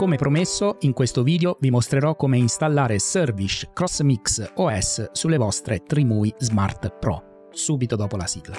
Come promesso, in questo video vi mostrerò come installare Service CrossMix OS sulle vostre Trimui Smart Pro, subito dopo la sigla.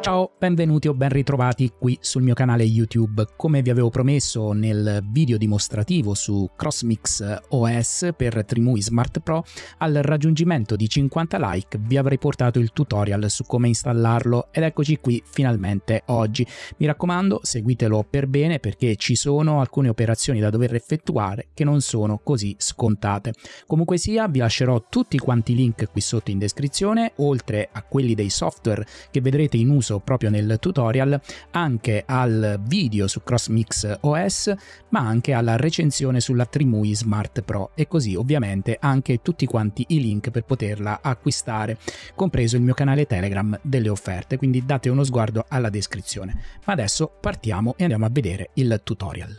Ciao, Benvenuti o ben ritrovati qui sul mio canale YouTube. Come vi avevo promesso nel video dimostrativo su CrossMix OS per Trimui Smart Pro, al raggiungimento di 50 like vi avrei portato il tutorial su come installarlo ed eccoci qui finalmente oggi. Mi raccomando, seguitelo per bene perché ci sono alcune operazioni da dover effettuare che non sono così scontate. Comunque sia, vi lascerò tutti quanti i link qui sotto in descrizione, oltre a quelli dei software che vedrete in uso proprio nel tutorial anche al video su CrossMix OS, ma anche alla recensione sulla Trimui Smart Pro e così ovviamente anche tutti quanti i link per poterla acquistare, compreso il mio canale Telegram delle offerte, quindi date uno sguardo alla descrizione. Ma adesso partiamo e andiamo a vedere il tutorial.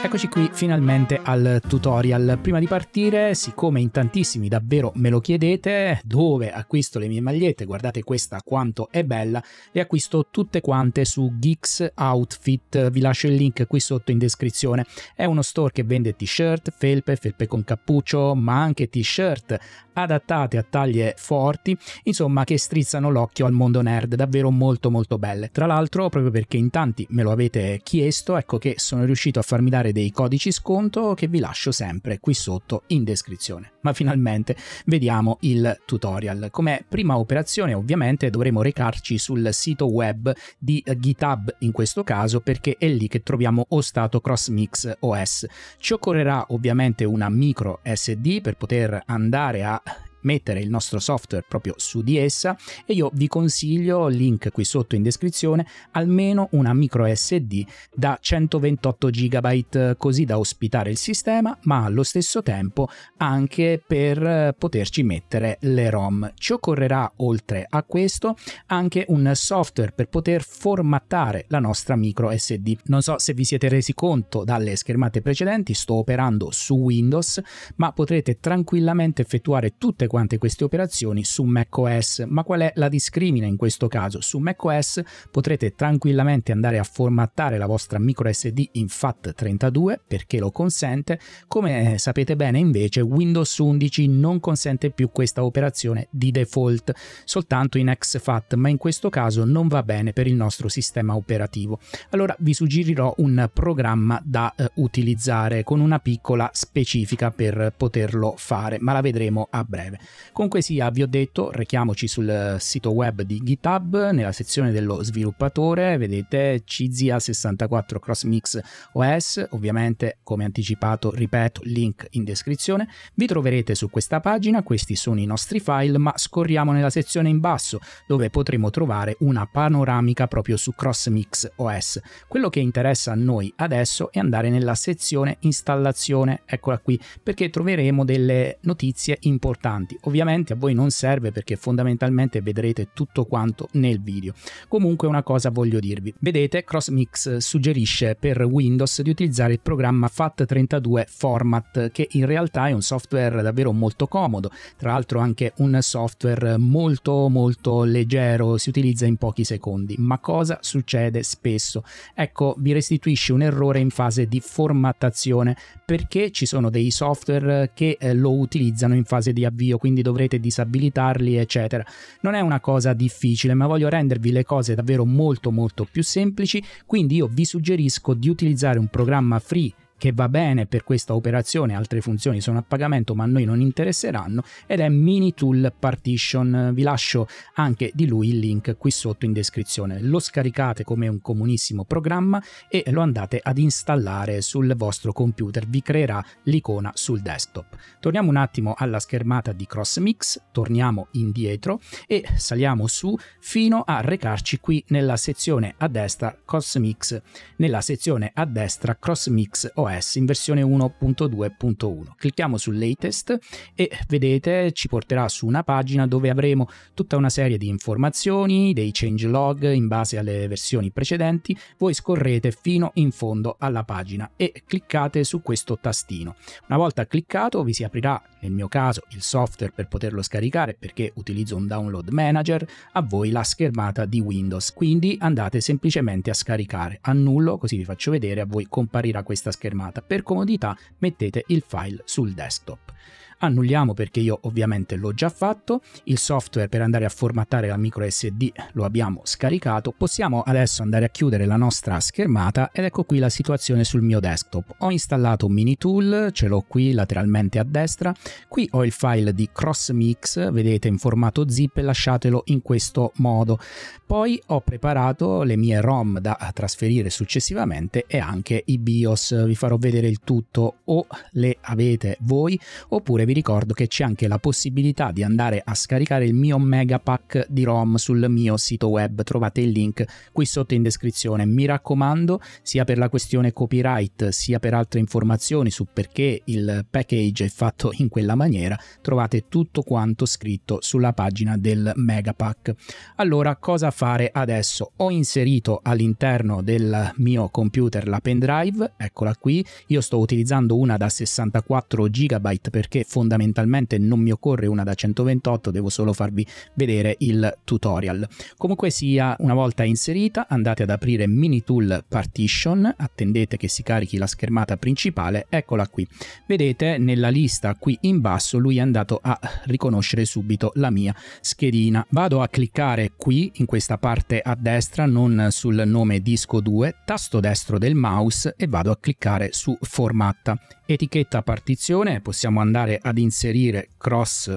Eccoci qui finalmente al tutorial. Prima di partire, siccome in tantissimi davvero me lo chiedete, dove acquisto le mie magliette, guardate questa quanto è bella, le acquisto tutte quante su Geeks Outfit, vi lascio il link qui sotto in descrizione. È uno store che vende t-shirt, felpe, felpe con cappuccio, ma anche t-shirt adattate a taglie forti, insomma che strizzano l'occhio al mondo nerd, davvero molto molto belle. Tra l'altro, proprio perché in tanti me lo avete chiesto, ecco che sono riuscito a farmi dare trovare dei codici sconto che vi lascio sempre qui sotto in descrizione. Ma finalmente vediamo il tutorial. Come prima operazione ovviamente dovremo recarci sul sito web di GitHub in questo caso perché è lì che troviamo Ostato CrossMix OS. Ci occorrerà ovviamente una micro SD per poter andare a mettere il nostro software proprio su di essa e io vi consiglio, link qui sotto in descrizione, almeno una micro SD da 128 GB così da ospitare il sistema ma allo stesso tempo anche per poterci mettere le ROM. Ci occorrerà oltre a questo anche un software per poter formattare la nostra micro SD. Non so se vi siete resi conto dalle schermate precedenti, sto operando su Windows ma potrete tranquillamente effettuare tutte quante queste operazioni su macOS. Ma qual è la discrimina in questo caso? Su macOS potrete tranquillamente andare a formattare la vostra micro SD in FAT32 perché lo consente, come eh, sapete bene invece Windows 11 non consente più questa operazione di default, soltanto in XFAT, ma in questo caso non va bene per il nostro sistema operativo. Allora vi suggerirò un programma da eh, utilizzare con una piccola specifica per poterlo fare, ma la vedremo a breve. GitHub. Comunque sia, ah, vi ho detto, rechiamoci sul eh, sito web di GitHub, nella sezione dello sviluppatore, vedete CZA64 CrossMix OS, ovviamente come anticipato, ripeto, link in descrizione. Vi troverete su questa pagina, questi sono i nostri file, ma scorriamo nella sezione in basso dove potremo trovare una panoramica proprio su CrossMix OS. Quello che interessa a noi adesso è andare nella sezione installazione, eccola qui, perché troveremo delle notizie importanti avanti. Ovviamente a voi non serve perché fondamentalmente vedrete tutto quanto nel video. Comunque una cosa voglio dirvi. Vedete, CrossMix suggerisce per Windows di utilizzare il programma FAT32 Format che in realtà è un software davvero molto comodo, tra l'altro anche un software molto molto leggero, si utilizza in pochi secondi. Ma cosa succede spesso? Ecco, vi restituisce un errore in fase di formattazione perché ci sono dei software che eh, lo utilizzano in fase di avvio quindi dovrete disabilitarli, eccetera. Non è una cosa difficile, ma voglio rendervi le cose davvero molto molto più semplici, quindi io vi suggerisco di utilizzare un programma free che va bene per questa operazione, altre funzioni sono a pagamento ma a noi non interesseranno ed è Mini Tool Partition. Vi lascio anche di lui il link qui sotto in descrizione. Lo scaricate come un comunissimo programma e lo andate ad installare sul vostro computer, vi creerà l'icona sul desktop. Torniamo un attimo alla schermata di CrossMix, torniamo indietro e saliamo su fino a recarci qui nella sezione a destra CrossMix. Nella sezione a destra CrossMix OS macOS in versione 1.2.1. Clicchiamo su latest e vedete ci porterà su una pagina dove avremo tutta una serie di informazioni, dei changelog in base alle versioni precedenti. Voi scorrete fino in fondo alla pagina e cliccate su questo tastino. Una volta cliccato vi si aprirà nel mio caso il software per poterlo scaricare perché utilizzo un download manager, a voi la schermata di Windows. Quindi andate semplicemente a scaricare. Annullo così vi faccio vedere a voi comparirà questa schermata fermata. Per comodità mettete il file sul desktop annulliamo perché io ovviamente l'ho già fatto, il software per andare a formattare la micro SD lo abbiamo scaricato, possiamo adesso andare a chiudere la nostra schermata ed ecco qui la situazione sul mio desktop. Ho installato un mini tool, ce l'ho qui lateralmente a destra, qui ho il file di CrossMix, vedete in formato zip e lasciatelo in questo modo. Poi ho preparato le mie ROM da trasferire successivamente e anche i BIOS, vi farò vedere il tutto o le avete voi oppure vi ricordo che c'è anche la possibilità di andare a scaricare il mio megapack di ROM sul mio sito web, trovate il link qui sotto in descrizione. Mi raccomando, sia per la questione copyright, sia per altre informazioni su perché il package è fatto in quella maniera, trovate tutto quanto scritto sulla pagina del megapack. Allora, cosa fare adesso? Ho inserito all'interno del mio computer la pendrive, eccola qui, io sto utilizzando una da 64 GB perché fondamentalmente non mi occorre una da 128, devo solo farvi vedere il tutorial. Comunque sia, una volta inserita andate ad aprire Mini Tool Partition, attendete che si carichi la schermata principale, eccola qui. Vedete nella lista qui in basso lui è andato a riconoscere subito la mia schedina. Vado a cliccare qui in questa parte a destra, non sul nome disco 2, tasto destro del mouse e vado a cliccare su formatta. Etichetta partizione, possiamo andare ad inserire cross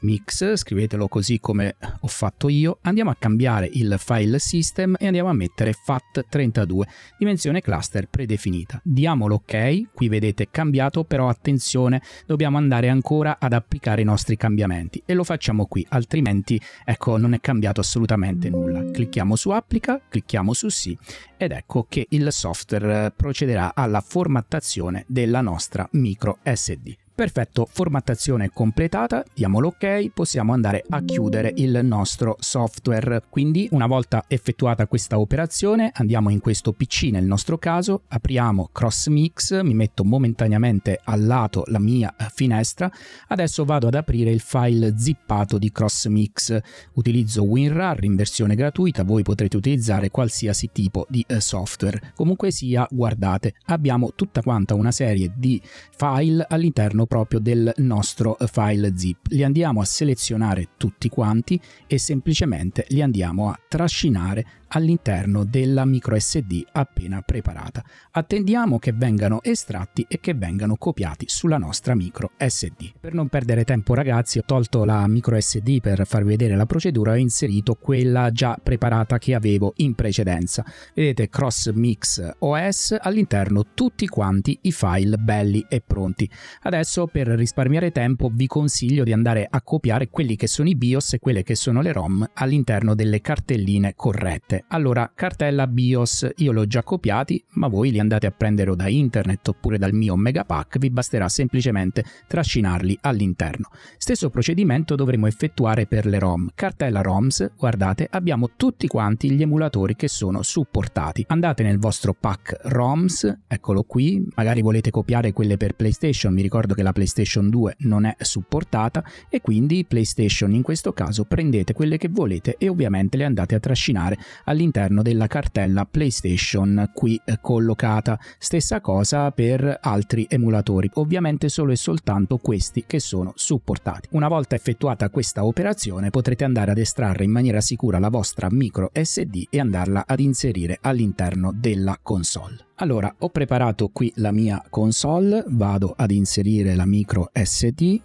mix, scrivetelo così come ho fatto io, andiamo a cambiare il file system e andiamo a mettere FAT32, dimensione cluster predefinita. Diamo l'ok, qui vedete cambiato, però attenzione, dobbiamo andare ancora ad applicare i nostri cambiamenti e lo facciamo qui, altrimenti ecco non è cambiato assolutamente nulla. Clicchiamo su applica, clicchiamo su sì ed ecco che il software procederà alla formattazione della nostra micro SD. Perfetto, formattazione completata, diamo l'ok, possiamo andare a chiudere il nostro software. Quindi una volta effettuata questa operazione andiamo in questo PC nel nostro caso, apriamo CrossMix, mi metto momentaneamente al lato la mia eh, finestra, adesso vado ad aprire il file zippato di CrossMix, utilizzo WinRAR in versione gratuita, voi potrete utilizzare qualsiasi tipo di eh, software. Comunque sia, guardate, abbiamo tutta quanta una serie di file all'interno all'interno proprio del nostro eh, file zip. Li andiamo a selezionare tutti quanti e semplicemente li andiamo a trascinare all'interno della micro SD appena preparata. Attendiamo che vengano estratti e che vengano copiati sulla nostra micro SD. Per non perdere tempo ragazzi ho tolto la micro SD per farvi vedere la procedura e ho inserito quella già preparata che avevo in precedenza. Vedete Cross Mix OS all'interno tutti quanti i file belli e pronti. Adesso adesso per risparmiare tempo vi consiglio di andare a copiare quelli che sono i BIOS e quelle che sono le ROM all'interno delle cartelline corrette. Allora, cartella BIOS io l'ho già copiati, ma voi li andate a prendere da internet oppure dal mio Megapack, vi basterà semplicemente trascinarli all'interno. Stesso procedimento dovremo effettuare per le ROM. Cartella ROMS, guardate, abbiamo tutti quanti gli emulatori che sono supportati. Andate nel vostro pack ROMS, eccolo qui, magari volete copiare quelle per PlayStation, mi ricordo che della PlayStation 2 non è supportata e quindi PlayStation in questo caso prendete quelle che volete e ovviamente le andate a trascinare all'interno della cartella PlayStation qui eh, collocata. Stessa cosa per altri emulatori, ovviamente solo e soltanto questi che sono supportati. Una volta effettuata questa operazione potrete andare ad estrarre in maniera sicura la vostra micro SD e andarla ad inserire all'interno della console. Allora, ho preparato qui la mia console, vado ad inserire la micro SD.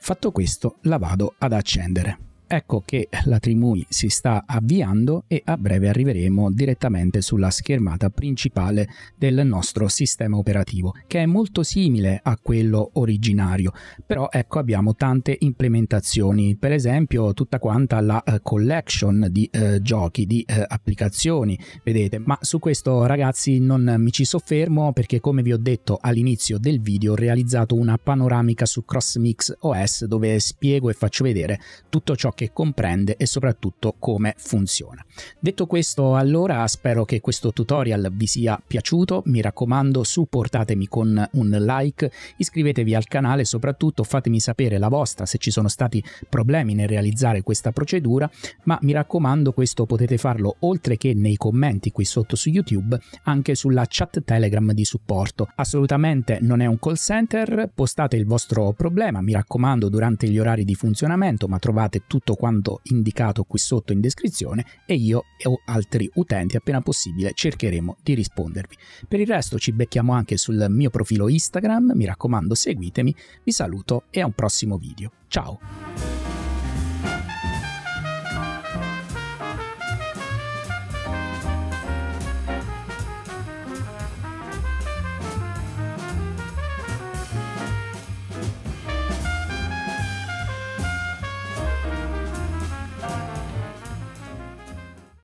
Fatto questo, la vado ad accendere. Ecco che la Trimui si sta avviando e a breve arriveremo direttamente sulla schermata principale del nostro sistema operativo, che è molto simile a quello originario, però ecco abbiamo tante implementazioni, per esempio tutta quanta la uh, collection di uh, giochi, di uh, applicazioni, vedete, ma su questo ragazzi non mi ci soffermo perché come vi ho detto all'inizio del video ho realizzato una panoramica su CrossMix OS dove spiego e faccio vedere tutto ciò che comprende e soprattutto come funziona. Detto questo allora spero che questo tutorial vi sia piaciuto, mi raccomando supportatemi con un like, iscrivetevi al canale e soprattutto fatemi sapere la vostra se ci sono stati problemi nel realizzare questa procedura, ma mi raccomando questo potete farlo oltre che nei commenti qui sotto su YouTube anche sulla chat Telegram di supporto. Assolutamente non è un call center, postate il vostro problema, mi raccomando durante gli orari di funzionamento, ma trovate tutto tutto quanto indicato qui sotto in descrizione e io e altri utenti appena possibile cercheremo di rispondervi. Per il resto ci becchiamo anche sul mio profilo Instagram, mi raccomando seguitemi, vi saluto e a un prossimo video. Ciao!